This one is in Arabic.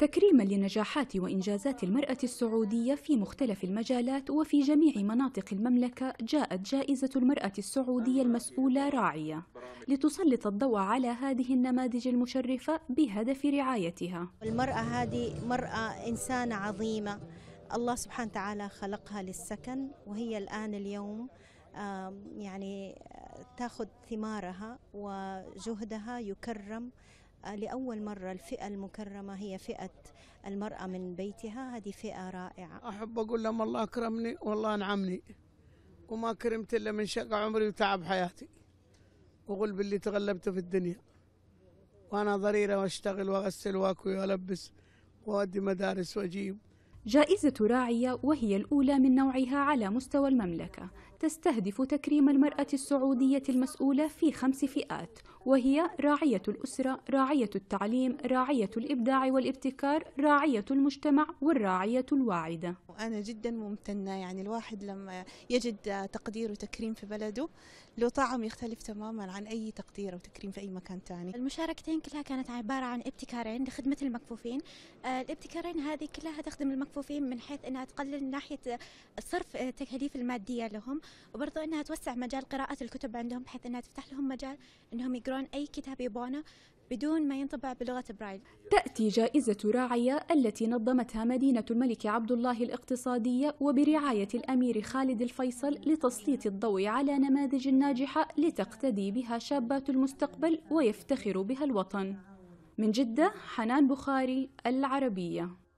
تكريما لنجاحات وإنجازات المرأة السعودية في مختلف المجالات وفي جميع مناطق المملكة جاءت جائزة المرأة السعودية المسؤولة راعية لتسلط الضوء على هذه النماذج المشرفة بهدف رعايتها المرأة هذه مرأة إنسانة عظيمة الله سبحانه وتعالى خلقها للسكن وهي الآن اليوم يعني آه، تاخذ ثمارها وجهدها يكرم لأول مرة الفئة المكرمة هي فئة المرأة من بيتها هذه فئة رائعة أحب أقول لهم الله أكرمني والله أنعمني وما كرمت إلا من شق عمري وتعب حياتي وقل باللي تغلبت في الدنيا وأنا ضريرة وأشتغل وأغسل وأكوي وألبس وأودي مدارس وأجيب جائزة راعية وهي الأولى من نوعها على مستوى المملكة تستهدف تكريم المرأة السعودية المسؤولة في خمس فئات وهي راعية الأسرة، راعية التعليم، راعية الإبداع والابتكار، راعية المجتمع والراعية الواعدة. وأنا جدا ممتنة يعني الواحد لما يجد تقدير وتكريم في بلده له طعم يختلف تماما عن أي تقدير أو تكريم في أي مكان ثاني. المشاركتين كلها كانت عبارة عن ابتكارين لخدمة المكفوفين، آه، الابتكارين هذه كلها تخدم المكفوفين فيهم من حيث انها تقلل من ناحيه صرف التكاليف آه، الماديه لهم وبرضه انها توسع مجال قراءه الكتب عندهم بحيث انها تفتح لهم مجال انهم يقرون اي كتاب يبونه بدون ما ينطبع بلغة برايل تأتي جائزة راعية التي نظمتها مدينة الملك عبد الله الاقتصادية وبرعاية الأمير خالد الفيصل لتسليط الضوء على نماذج ناجحة لتقتدي بها شابات المستقبل ويفتخر بها الوطن من جدة حنان بخاري العربية